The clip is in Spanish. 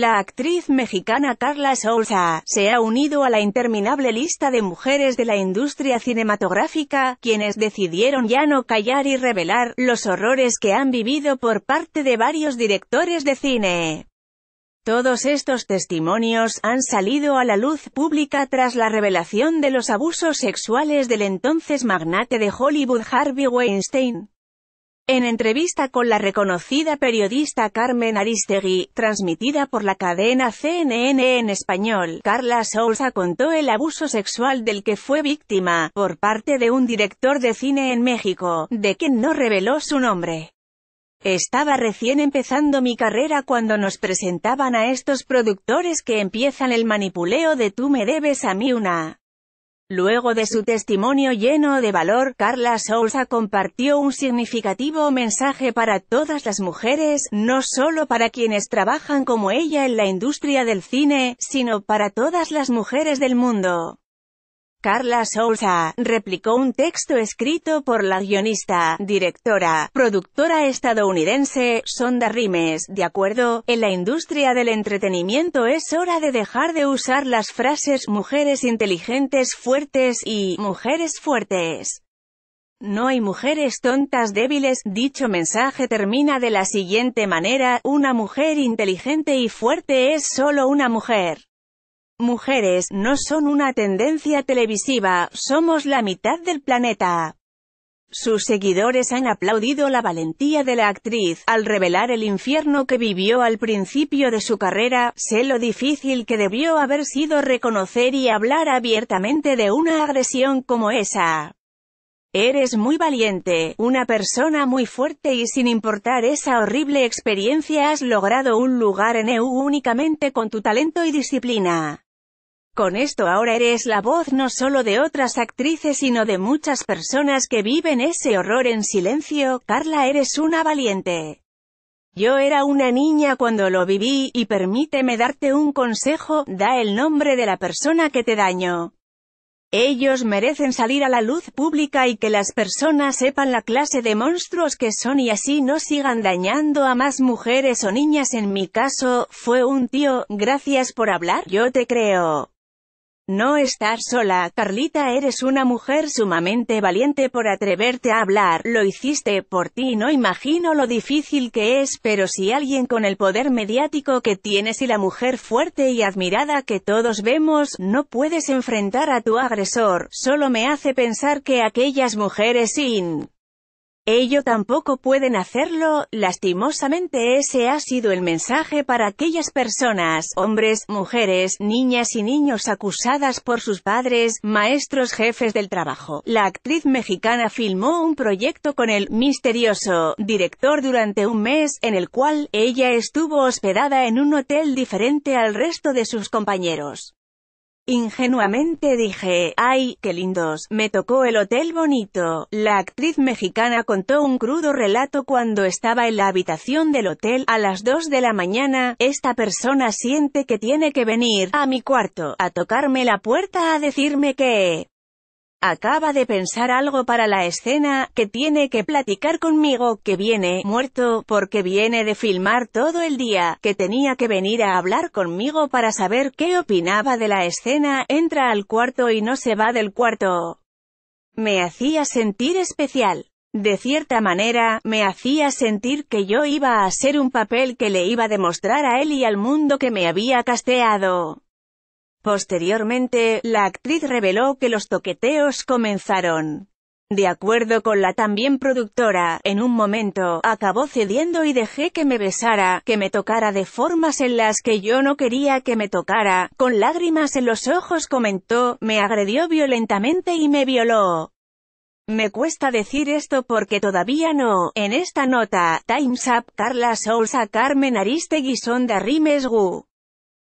La actriz mexicana Carla Souza se ha unido a la interminable lista de mujeres de la industria cinematográfica, quienes decidieron ya no callar y revelar los horrores que han vivido por parte de varios directores de cine. Todos estos testimonios han salido a la luz pública tras la revelación de los abusos sexuales del entonces magnate de Hollywood Harvey Weinstein, en entrevista con la reconocida periodista Carmen Aristegui, transmitida por la cadena CNN en español, Carla Sousa contó el abuso sexual del que fue víctima, por parte de un director de cine en México, de quien no reveló su nombre. Estaba recién empezando mi carrera cuando nos presentaban a estos productores que empiezan el manipuleo de tú me debes a mí una. Luego de su testimonio lleno de valor, Carla Souza compartió un significativo mensaje para todas las mujeres, no solo para quienes trabajan como ella en la industria del cine, sino para todas las mujeres del mundo. Carla Souza, replicó un texto escrito por la guionista, directora, productora estadounidense, Sonda Rimes, de acuerdo, en la industria del entretenimiento es hora de dejar de usar las frases mujeres inteligentes fuertes y mujeres fuertes. No hay mujeres tontas débiles, dicho mensaje termina de la siguiente manera, una mujer inteligente y fuerte es solo una mujer. Mujeres no son una tendencia televisiva, somos la mitad del planeta. Sus seguidores han aplaudido la valentía de la actriz, al revelar el infierno que vivió al principio de su carrera, sé lo difícil que debió haber sido reconocer y hablar abiertamente de una agresión como esa. Eres muy valiente, una persona muy fuerte y sin importar esa horrible experiencia has logrado un lugar en EU únicamente con tu talento y disciplina. Con esto ahora eres la voz no solo de otras actrices sino de muchas personas que viven ese horror en silencio, Carla eres una valiente. Yo era una niña cuando lo viví, y permíteme darte un consejo, da el nombre de la persona que te daño. Ellos merecen salir a la luz pública y que las personas sepan la clase de monstruos que son y así no sigan dañando a más mujeres o niñas. En mi caso, fue un tío, gracias por hablar, yo te creo. No estar sola, Carlita, eres una mujer sumamente valiente por atreverte a hablar, lo hiciste por ti, no imagino lo difícil que es, pero si alguien con el poder mediático que tienes y la mujer fuerte y admirada que todos vemos, no puedes enfrentar a tu agresor, solo me hace pensar que aquellas mujeres sin Ello tampoco pueden hacerlo, lastimosamente ese ha sido el mensaje para aquellas personas, hombres, mujeres, niñas y niños acusadas por sus padres, maestros jefes del trabajo. La actriz mexicana filmó un proyecto con el misterioso director durante un mes, en el cual ella estuvo hospedada en un hotel diferente al resto de sus compañeros. Ingenuamente dije, ¡ay, qué lindos! Me tocó el hotel bonito. La actriz mexicana contó un crudo relato cuando estaba en la habitación del hotel a las 2 de la mañana. Esta persona siente que tiene que venir a mi cuarto, a tocarme la puerta a decirme que acaba de pensar algo para la escena, que tiene que platicar conmigo, que viene, muerto, porque viene de filmar todo el día, que tenía que venir a hablar conmigo para saber qué opinaba de la escena, entra al cuarto y no se va del cuarto. Me hacía sentir especial. De cierta manera, me hacía sentir que yo iba a ser un papel que le iba a demostrar a él y al mundo que me había casteado. Posteriormente, la actriz reveló que los toqueteos comenzaron. De acuerdo con la también productora, en un momento, acabó cediendo y dejé que me besara, que me tocara de formas en las que yo no quería que me tocara, con lágrimas en los ojos comentó, me agredió violentamente y me violó. Me cuesta decir esto porque todavía no. En esta nota, Times Up, Carla Sousa, Carmen Ariste son de Rimes Gu.